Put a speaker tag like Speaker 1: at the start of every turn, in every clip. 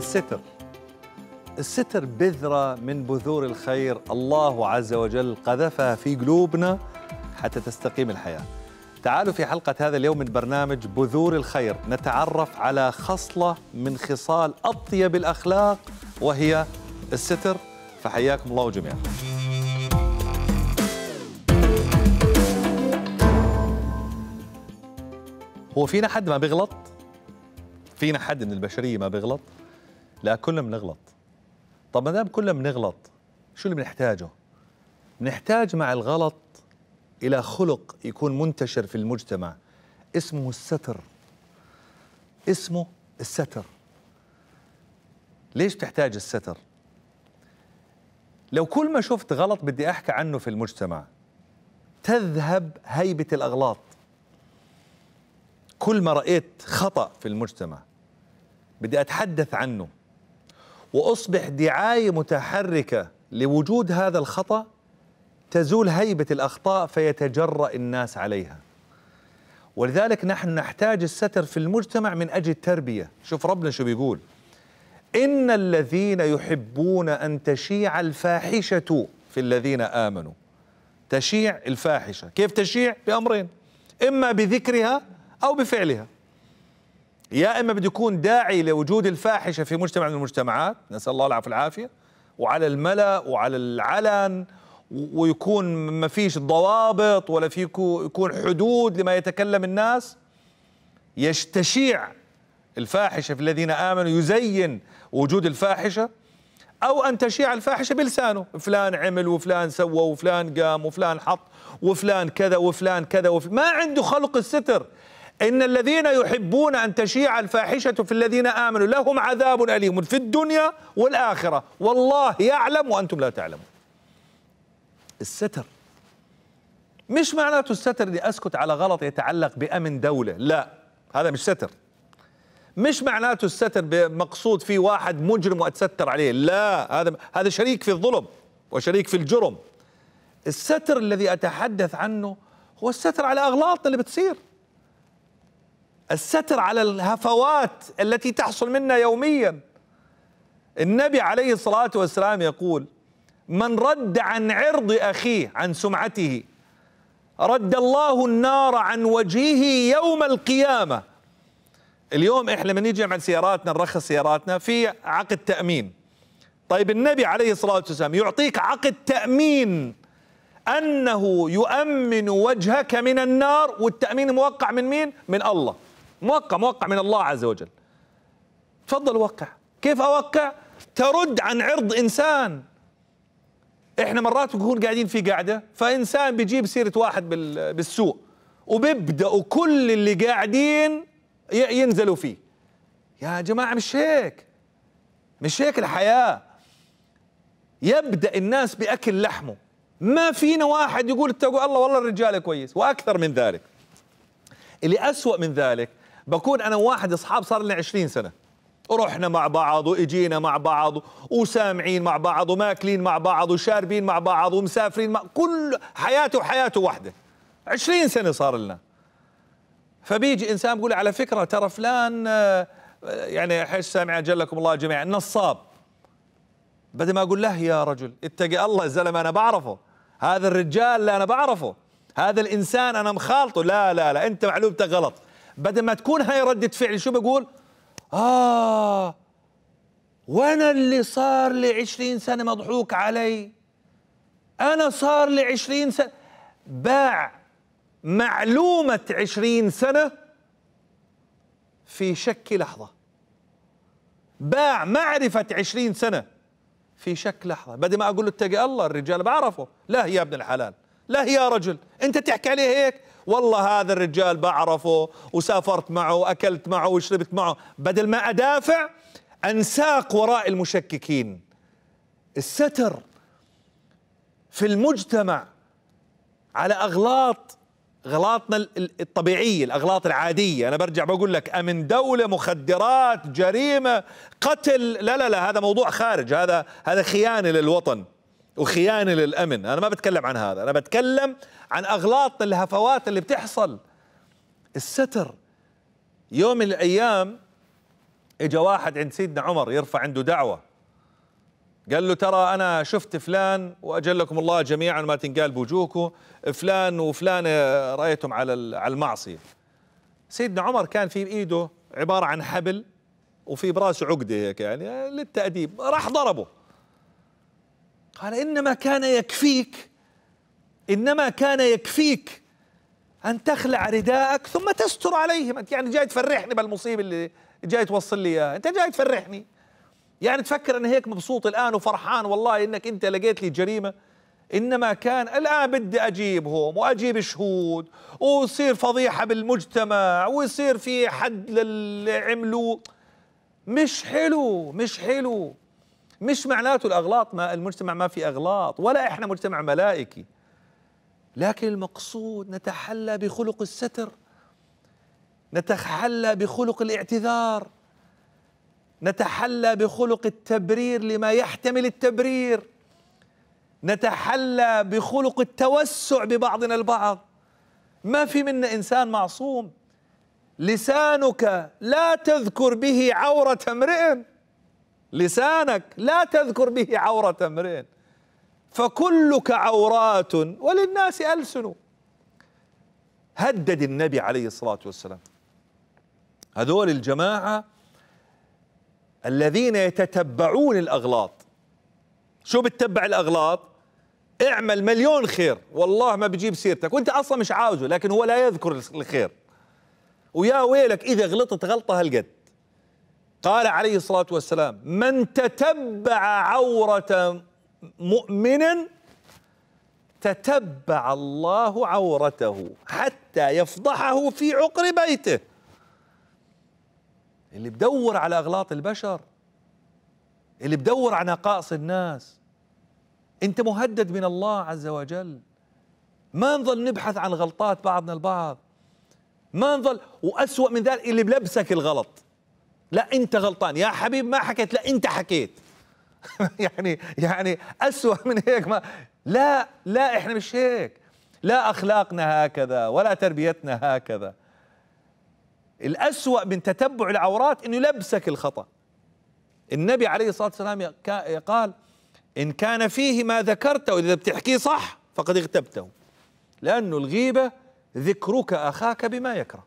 Speaker 1: الستر الستر بذرة من بذور الخير الله عز وجل قذفها في قلوبنا حتى تستقيم الحياة تعالوا في حلقة هذا اليوم من برنامج بذور الخير نتعرف على خصلة من خصال أطيب الأخلاق وهي الستر فحياكم الله جميعا هو فينا حد ما بيغلط؟ فينا حد من البشرية ما بيغلط؟ لا كلنا بنغلط طب ما دام كلنا بنغلط شو اللي بنحتاجه؟ بنحتاج مع الغلط إلى خلق يكون منتشر في المجتمع اسمه الستر اسمه الستر ليش بتحتاج الستر؟ لو كل ما شفت غلط بدي أحكي عنه في المجتمع تذهب هيبة الأغلاط كل ما رأيت خطأ في المجتمع بدي أتحدث عنه واصبح دعايه متحركه لوجود هذا الخطا تزول هيبه الاخطاء فيتجرا الناس عليها ولذلك نحن نحتاج الستر في المجتمع من اجل التربيه شوف ربنا شو بيقول ان الذين يحبون ان تشيع الفاحشه في الذين امنوا تشيع الفاحشه كيف تشيع بامرين اما بذكرها او بفعلها يا اما بده يكون داعي لوجود الفاحشه في مجتمع من المجتمعات نسال الله العفو والعافيه وعلى الملا وعلى العلن ويكون ما فيش ضوابط ولا في يكون حدود لما يتكلم الناس يشتشيع الفاحشه في الذين امنوا يزين وجود الفاحشه او ان تشيع الفاحشه بلسانه فلان عمل وفلان سوى وفلان قام وفلان حط وفلان كذا وفلان كذا وفلان ما عنده خلق الستر إن الذين يحبون أن تشيع الفاحشة في الذين آمنوا لهم عذاب أليم في الدنيا والآخرة والله يعلم وأنتم لا تعلمون الستر مش معناته الستر اني اسكت على غلط يتعلق بامن دوله لا هذا مش ستر مش معناته الستر بمقصود في واحد مجرم واتستر عليه لا هذا هذا شريك في الظلم وشريك في الجرم الستر الذي اتحدث عنه هو الستر على اغلاطنا اللي بتصير الستر على الهفوات التي تحصل منا يوميا النبي عليه الصلاه والسلام يقول من رد عن عرض اخيه عن سمعته رد الله النار عن وجهه يوم القيامه اليوم احنا لما نيجي عن سياراتنا نرخص سياراتنا في عقد تامين طيب النبي عليه الصلاه والسلام يعطيك عقد تامين انه يؤمن وجهك من النار والتامين موقع من مين من الله موقع موقع من الله عز وجل تفضل وقع كيف اوقع ترد عن عرض انسان احنا مرات بنكون قاعدين في قاعده فانسان بيجيب سيره واحد بالسوء وبيبداوا كل اللي قاعدين ينزلوا فيه يا جماعه مش هيك مش هيك الحياه يبدا الناس باكل لحمه ما فينا واحد يقول اتقوا الله والله الرجال كويس واكثر من ذلك اللي اسوا من ذلك بكون انا واحد اصحاب صار لنا 20 سنه رحنا مع بعض واجينا مع بعض وسامعين مع بعض وماكلين مع بعض وشاربين مع بعض ومسافرين مع كل حياته وحياته واحده 20 سنه صار لنا فبيجي انسان بيقول على فكره ترى فلان آه، يعني حش سامع اجلكم الله جميعا نصاب بدل ما اقول له يا رجل اتقي الله الزلمه انا بعرفه هذا الرجال اللي انا بعرفه هذا الانسان انا مخالطه لا لا لا انت معلومتك غلط بدل ما تكون هاي ردة فعل شو بقول آه وأنا اللي صار لي عشرين سنة مضحوك علي أنا صار لي عشرين سنة باع معلومة عشرين سنة في شك لحظة باع معرفة عشرين سنة في شك لحظة بدل ما أقول له اتقي الله الرجال بعرفه لا يا ابن الحلال لا يا رجل أنت تحكي عليه هيك والله هذا الرجال بعرفه وسافرت معه وأكلت معه وشربت معه بدل ما أدافع أنساق وراء المشككين الستر في المجتمع على أغلاط غلاطنا الطبيعية الأغلاط العادية أنا برجع بقول لك أمن دولة مخدرات جريمة قتل لا لا لا هذا موضوع خارج هذا هذا خيانة للوطن وخيانه للامن انا ما بتكلم عن هذا انا بتكلم عن اغلاط الهفوات اللي بتحصل الستر يوم من الايام اجى واحد عند سيدنا عمر يرفع عنده دعوه قال له ترى انا شفت فلان واجلكم الله جميعا ما تنقال بوجوهكم فلان وفلان رايتهم على على المعصيه سيدنا عمر كان في ايده عباره عن حبل وفي براسه عقده هيك يعني للتاديب راح ضربه قال إنما كان يكفيك إنما كان يكفيك أن تخلع رداءك ثم تستر عليهم أنت يعني جاي تفرحني بالمصيبة اللي جاي توصل لي إياها أنت جاي تفرحني يعني تفكر أنا هيك مبسوط الآن وفرحان والله إنك أنت لقيت لي جريمة انما كان الان بدي اجيبهم واجيب شهود ويصير فضيحه بالمجتمع ويصير في حد للعملو مش حلو مش حلو مش معناته الاغلاط ما المجتمع ما في اغلاط ولا احنا مجتمع ملائكي لكن المقصود نتحلى بخلق الستر نتحلى بخلق الاعتذار نتحلى بخلق التبرير لما يحتمل التبرير نتحلى بخلق التوسع ببعضنا البعض ما في منا انسان معصوم لسانك لا تذكر به عوره امرئ لسانك لا تذكر به عورة امرئ فكلك عورات وللناس ألسن هدد النبي عليه الصلاة والسلام هذول الجماعة الذين يتتبعون الأغلاط شو بتتبع الأغلاط اعمل مليون خير والله ما بجيب سيرتك وانت اصلا مش عاوزه لكن هو لا يذكر الخير ويا ويلك اذا غلطت غلطه هالقد قال عليه الصلاة والسلام من تتبع عورة مؤمن تتبع الله عورته حتى يفضحه في عقر بيته اللي بدور على أغلاط البشر اللي بدور على نقائص الناس انت مهدد من الله عز وجل ما نظل نبحث عن غلطات بعضنا البعض ما نظل وأسوأ من ذلك اللي بلبسك الغلط لا انت غلطان يا حبيب ما حكيت لا انت حكيت يعني يعني اسوا من هيك ما لا لا احنا مش هيك لا اخلاقنا هكذا ولا تربيتنا هكذا الاسوأ من تتبع العورات انه يلبسك الخطا النبي عليه الصلاه والسلام قال ان كان فيه ما ذكرته اذا بتحكيه صح فقد اغتبته لانه الغيبه ذكرك اخاك بما يكره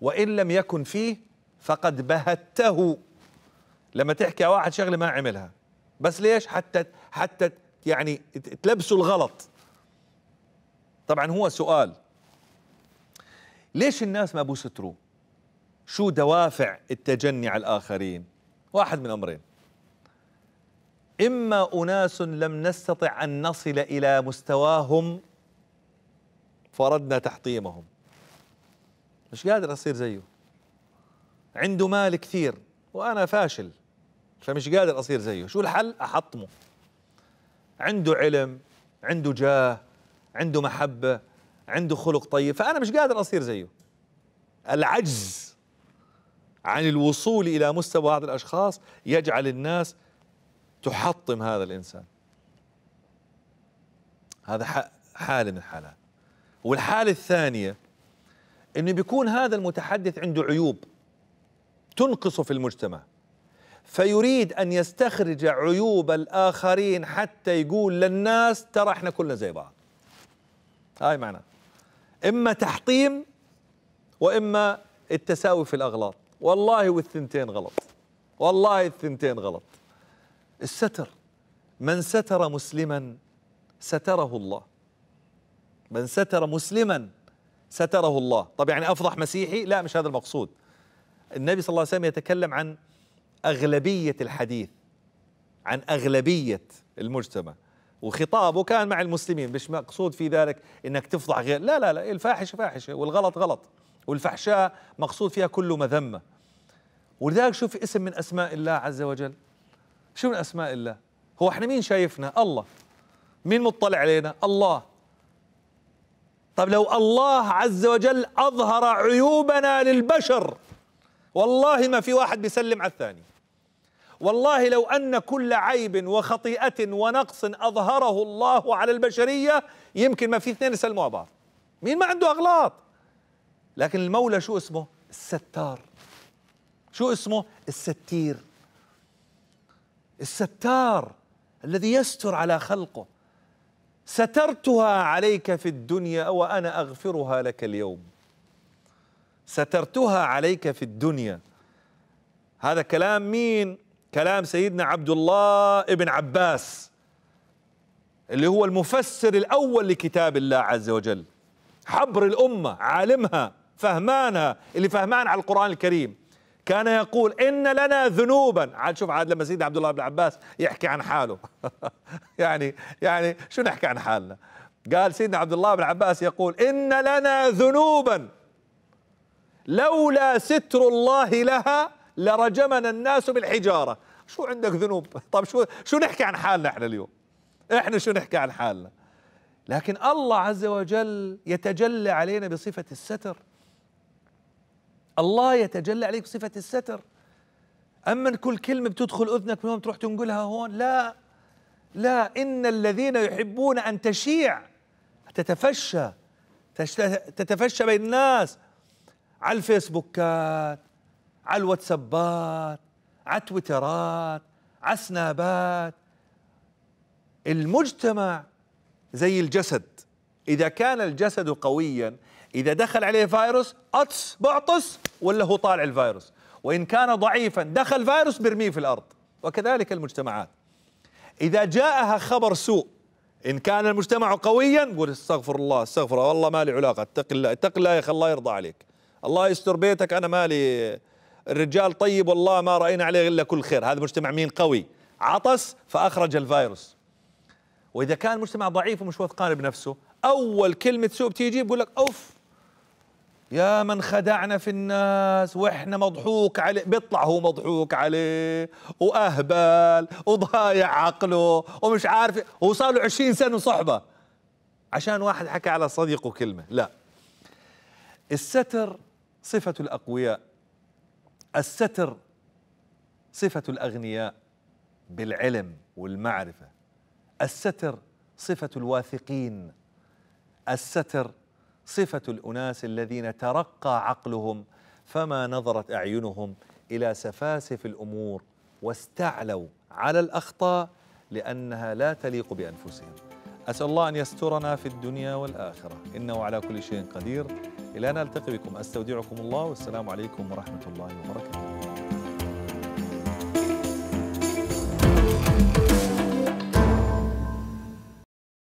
Speaker 1: وان لم يكن فيه فقد بهته لما تحكي واحد شغله ما عملها بس ليش حتى حتى يعني تلبسوا الغلط طبعا هو سؤال ليش الناس ما بستروا شو دوافع التجني على الآخرين واحد من أمرين إما أناس لم نستطع أن نصل إلى مستواهم فردنا تحطيمهم مش قادر أصير زيه عنده مال كثير وأنا فاشل فمش قادر أصير زيه شو الحل أحطمه عنده علم عنده جاه عنده محبة عنده خلق طيب فأنا مش قادر أصير زيه العجز عن الوصول إلى مستوى هذا الأشخاص يجعل الناس تحطم هذا الإنسان هذا حالة من الحالات والحالة الثانية أنه بيكون هذا المتحدث عنده عيوب تنقص في المجتمع فيريد أن يستخرج عيوب الآخرين حتى يقول للناس ترى احنا كلنا زي بعض هاي معنى إما تحطيم وإما التساوي في الأغلاط والله والثنتين غلط والله الثنتين غلط الستر من ستر مسلما ستره الله من ستر مسلما ستره الله طب يعني أفضح مسيحي لا مش هذا المقصود النبي صلى الله عليه وسلم يتكلم عن أغلبية الحديث عن أغلبية المجتمع وخطابه كان مع المسلمين مش مقصود في ذلك انك تفضح غير لا لا لا الفاحشه فاحشه والغلط غلط والفحشاء مقصود فيها كل مذمه ولذلك شوف اسم من اسماء الله عز وجل شو من اسماء الله هو احنا مين شايفنا الله مين مطلع علينا الله طب لو الله عز وجل اظهر عيوبنا للبشر والله ما في واحد بيسلم على الثاني والله لو ان كل عيب وخطيئه ونقص اظهره الله على البشريه يمكن ما في اثنين يسلموا بعض مين ما عنده اغلاط لكن المولى شو اسمه الستار شو اسمه الستير الستار الذي يستر على خلقه سترتها عليك في الدنيا وانا اغفرها لك اليوم سترتها عليك في الدنيا هذا كلام مين كلام سيدنا عبد الله ابن عباس اللي هو المفسر الأول لكتاب الله عز وجل حبر الأمة عالمها فهمانها اللي فهمان على القرآن الكريم كان يقول إن لنا ذنوبا عاد شوف عاد لما سيدنا عبد الله بن عباس يحكي عن حاله يعني يعني شو نحكي عن حالنا قال سيدنا عبد الله بن عباس يقول إن لنا ذنوبا لولا ستر الله لها لرجمنا الناس بالحجارة شو عندك ذنوب طب شو شو نحكي عن حالنا احنا اليوم احنا شو نحكي عن حالنا لكن الله عز وجل يتجلى علينا بصفة الستر الله يتجلى عليك بصفة الستر أما كل كلمة بتدخل أذنك من هون تروح تنقلها هون لا لا إن الذين يحبون أن تشيع تتفشى تتفشى بين الناس على الفيسبوكات على الواتسابات على تويترات على سنابات المجتمع زي الجسد إذا كان الجسد قويا إذا دخل عليه فيروس أطس بعطس ولا هو طالع الفيروس وإن كان ضعيفا دخل فيروس برميه في الأرض وكذلك المجتمعات إذا جاءها خبر سوء إن كان المجتمع قويا قول استغفر الله استغفر الله والله ما لي علاقة اتق الله اتق الله يا الله يرضى عليك الله يستر بيتك انا مالي الرجال طيب والله ما راينا عليه الا كل خير هذا مجتمع مين قوي عطس فاخرج الفيروس واذا كان مجتمع ضعيف ومش واثقان بنفسه اول كلمه سوء بتيجي بقول لك اوف يا من خدعنا في الناس واحنا مضحوك عليه بيطلع هو مضحوك عليه واهبل وضايع عقله ومش عارف وصار له 20 سنه صحبه عشان واحد حكى على صديقه كلمه لا الستر صفة الأقوياء الستر صفة الأغنياء بالعلم والمعرفة الستر صفة الواثقين الستر صفة الأناس الذين ترقى عقلهم فما نظرت أعينهم إلى سفاسف الأمور واستعلوا على الأخطاء لأنها لا تليق بأنفسهم أسأل الله أن يسترنا في الدنيا والآخرة إنه على كل شيء قدير إلى أن ألتقي بكم أستودعكم الله والسلام عليكم ورحمة الله وبركاته